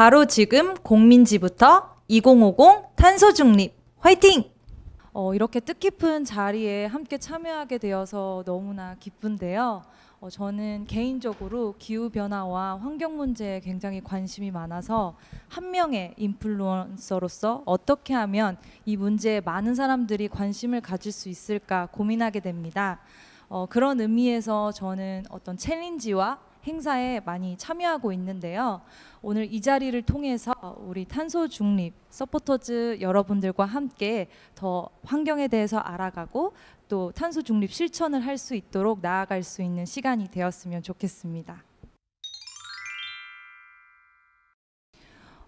바로 지금 공민지부터 2050 탄소 중립 화이팅! 어, 이렇게 뜻깊은 자리에 함께 참여하게 되어서 너무나 기쁜데요. 어, 저는 개인적으로 기후변화와 환경 문제에 굉장히 관심이 많아서 한 명의 인플루언서로서 어떻게 하면 이 문제에 많은 사람들이 관심을 가질 수 있을까 고민하게 됩니다. 어, 그런 의미에서 저는 어떤 챌린지와 행사에 많이 참여하고 있는데요. 오늘 이 자리를 통해서 우리 탄소 중립 서포터즈 여러분들과 함께 더 환경에 대해서 알아가고 또 탄소 중립 실천을 할 수 있도록 나아갈 수 있는 시간이 되었으면 좋겠습니다.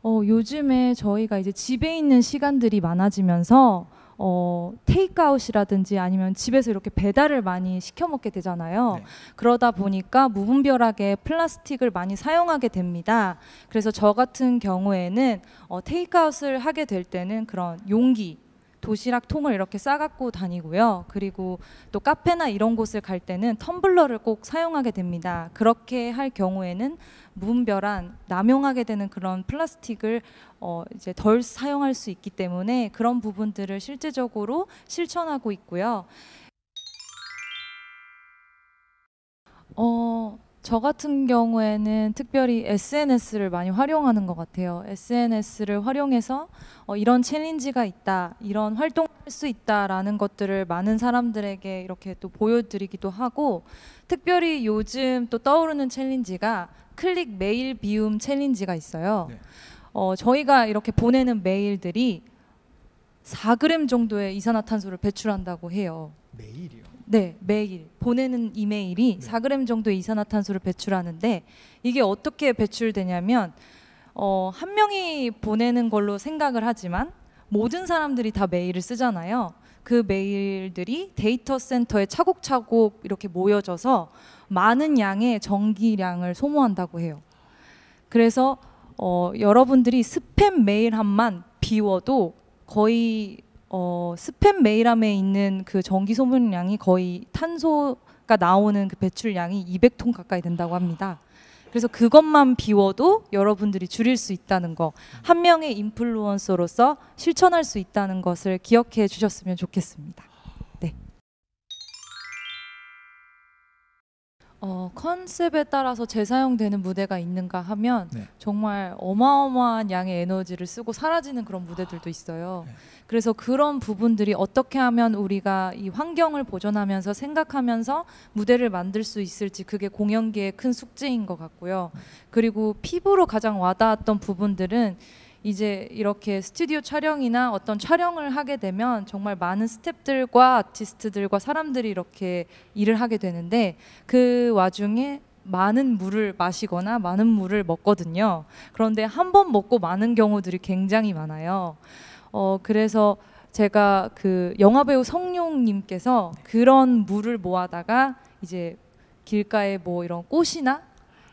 어, 요즘에 저희가 이제 집에 있는 시간들이 많아지면서 어, 테이크아웃이라든지 아니면 집에서 이렇게 배달을 많이 시켜 먹게 되잖아요. 네. 그러다 보니까 무분별하게 플라스틱을 많이 사용하게 됩니다. 그래서 저 같은 경우에는 어, 테이크아웃을 하게 될 때는 그런 용기 도시락 통을 이렇게 싸갖고 다니고요. 그리고 또 카페나 이런 곳을 갈 때는 텀블러를 꼭 사용하게 됩니다. 그렇게 할 경우에는 무분별한 남용하게 되는 그런 플라스틱을 어 이제 덜 사용할 수 있기 때문에 그런 부분들을 실제적으로 실천하고 있고요. 어저 같은 경우에는 특별히 SNS를 많이 활용하는 것 같아요. SNS를 활용해서 어, 이런 챌린지가 있다, 이런 활동할 수 있다라는 것들을 많은 사람들에게 이렇게 또 보여드리기도 하고, 특별히 요즘 또 떠오르는 챌린지가 클릭 메일 비움 챌린지가 있어요. 네. 어, 저희가 이렇게 보내는 메일들이 4g 정도의 이산화탄소를 배출한다고 해요. 매일이요? 네, 매일 보내는 이메일이 4g 정도의 이산화탄소를 배출하는데 이게 어떻게 배출되냐면 어, 한 명이 보내는 걸로 생각을 하지만 모든 사람들이 다 메일을 쓰잖아요. 그 메일들이 데이터 센터에 차곡차곡 이렇게 모여져서 많은 양의 전기량을 소모한다고 해요. 그래서 어, 여러분들이 스팸 메일 한만 비워도 거의 어, 스팸 메일함에 있는 그 전기 소모량이 거의 탄소가 나오는 그 배출량이 200톤 가까이 된다고 합니다. 그래서 그것만 비워도 여러분들이 줄일 수 있다는 거, 한 명의 인플루언서로서 실천할 수 있다는 것을 기억해 주셨으면 좋겠습니다. 어, 컨셉에 따라서 재사용되는 무대가 있는가 하면 네. 정말 어마어마한 양의 에너지를 쓰고 사라지는 그런 무대들도 있어요. 아, 네. 그래서 그런 부분들이 어떻게 하면 우리가 이 환경을 보존하면서 생각하면서 무대를 만들 수 있을지 그게 공연계의 큰 숙제인 것 같고요. 네. 그리고 피부로 가장 와닿았던 부분들은 이제 이렇게 스튜디오 촬영이나 어떤 촬영을 하게 되면 정말 많은 스탭들과 아티스트들과 사람들이 이렇게 일을 하게 되는데 그 와중에 많은 물을 마시거나 많은 물을 먹거든요. 그런데 한 번 먹고 많은 경우들이 굉장히 많아요. 어, 그래서 제가 그 영화배우 성룡님께서 네. 그런 물을 모아다가 이제 길가에 뭐 이런 꽃이나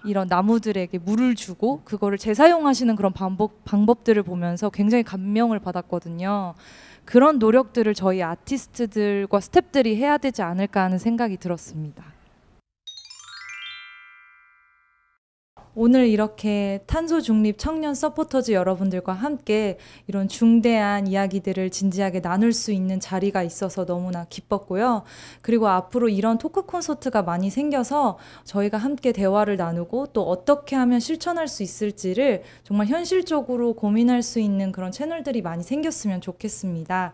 이런 나무들에게 물을 주고 그거를 재사용하시는 그런 방법, 방법들을 보면서 굉장히 감명을 받았거든요. 그런 노력들을 저희 아티스트들과 스탭들이 해야 되지 않을까 하는 생각이 들었습니다. 오늘 이렇게 탄소 중립 청년 서포터즈 여러분들과 함께 이런 중대한 이야기들을 진지하게 나눌 수 있는 자리가 있어서 너무나 기뻤고요. 그리고 앞으로 이런 토크 콘서트가 많이 생겨서 저희가 함께 대화를 나누고 또 어떻게 하면 실천할 수 있을지를 정말 현실적으로 고민할 수 있는 그런 채널들이 많이 생겼으면 좋겠습니다.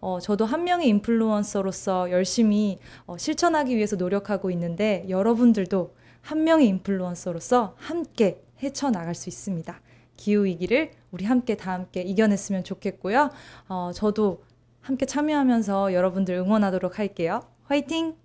어, 저도 한 명의 인플루언서로서 열심히 어, 실천하기 위해서 노력하고 있는데 여러분들도 한 명의 인플루언서로서 함께 헤쳐나갈 수 있습니다. 기후위기를 우리 함께 다 함께 이겨냈으면 좋겠고요. 어, 저도 함께 참여하면서 여러분들 응원하도록 할게요. 화이팅!